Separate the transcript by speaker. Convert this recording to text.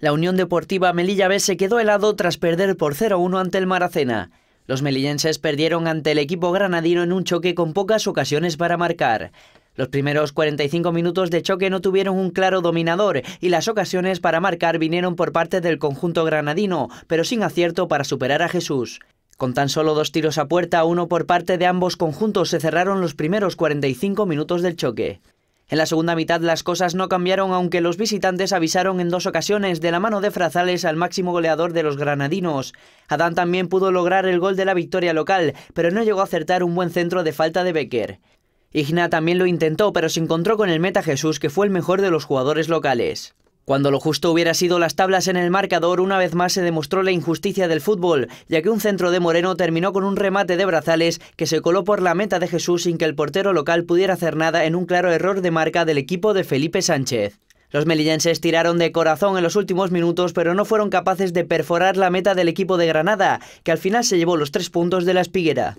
Speaker 1: La Unión Deportiva Melilla B se quedó helado tras perder por 0-1 ante el Maracena. Los melillenses perdieron ante el equipo granadino en un choque con pocas ocasiones para marcar. Los primeros 45 minutos de choque no tuvieron un claro dominador y las ocasiones para marcar vinieron por parte del conjunto granadino, pero sin acierto para superar a Jesús. Con tan solo dos tiros a puerta, uno por parte de ambos conjuntos, se cerraron los primeros 45 minutos del choque. En la segunda mitad las cosas no cambiaron aunque los visitantes avisaron en dos ocasiones de la mano de Frazales al máximo goleador de los granadinos. Adán también pudo lograr el gol de la victoria local, pero no llegó a acertar un buen centro de falta de Becker. Igna también lo intentó, pero se encontró con el meta Jesús, que fue el mejor de los jugadores locales. Cuando lo justo hubiera sido las tablas en el marcador, una vez más se demostró la injusticia del fútbol, ya que un centro de Moreno terminó con un remate de Brazales que se coló por la meta de Jesús sin que el portero local pudiera hacer nada en un claro error de marca del equipo de Felipe Sánchez. Los melillenses tiraron de corazón en los últimos minutos, pero no fueron capaces de perforar la meta del equipo de Granada, que al final se llevó los tres puntos de la espiguera.